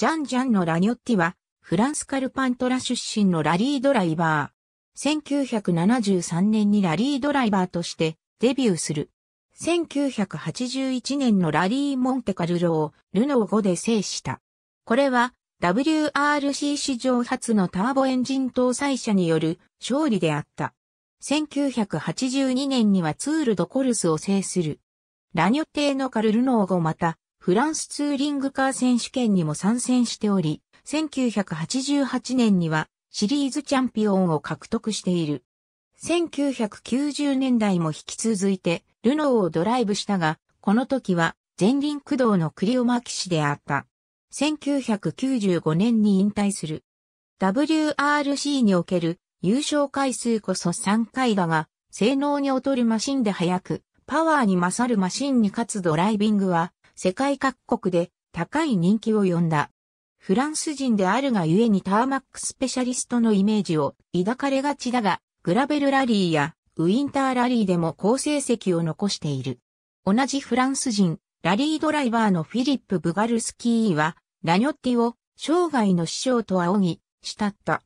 ジャン・ジャンのラニョッティは、フランスカルパントラ出身のラリードライバー。1973年にラリードライバーとしてデビューする。1981年のラリー・モンテカルロをルノー5で制した。これは WRC 史上初のターボエンジン搭載車による勝利であった。1982年にはツール・ド・コルスを制する。ラニョッテーのカルルノー5また、フランスツーリングカー選手権にも参戦しており、1988年にはシリーズチャンピオンを獲得している。1990年代も引き続いて、ルノーをドライブしたが、この時は前輪駆動のクリオマ騎士であった。1995年に引退する。WRC における優勝回数こそ3回だが、性能に劣るマシンで速く、パワーに勝るマシンに勝つドライビングは世界各国で高い人気を呼んだ。フランス人であるがゆえにターマックスペシャリストのイメージを抱かれがちだが、グラベルラリーやウィンターラリーでも好成績を残している。同じフランス人、ラリードライバーのフィリップ・ブガルスキーは、ラニョッティを生涯の師匠と仰ぎ、慕った。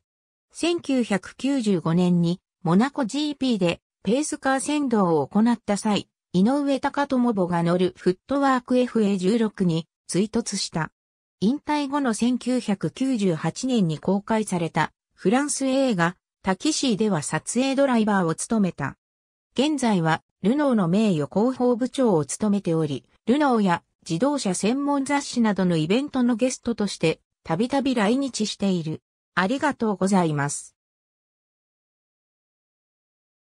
1995年にモナコ GP でペースカー先導を行った際、井上隆友母が乗るフットワーク FA16 に追突した。引退後の1998年に公開されたフランス映画タキシーでは撮影ドライバーを務めた。現在はルノーの名誉広報部長を務めており、ルノーや自動車専門雑誌などのイベントのゲストとしてたびたび来日している。ありがとうございます。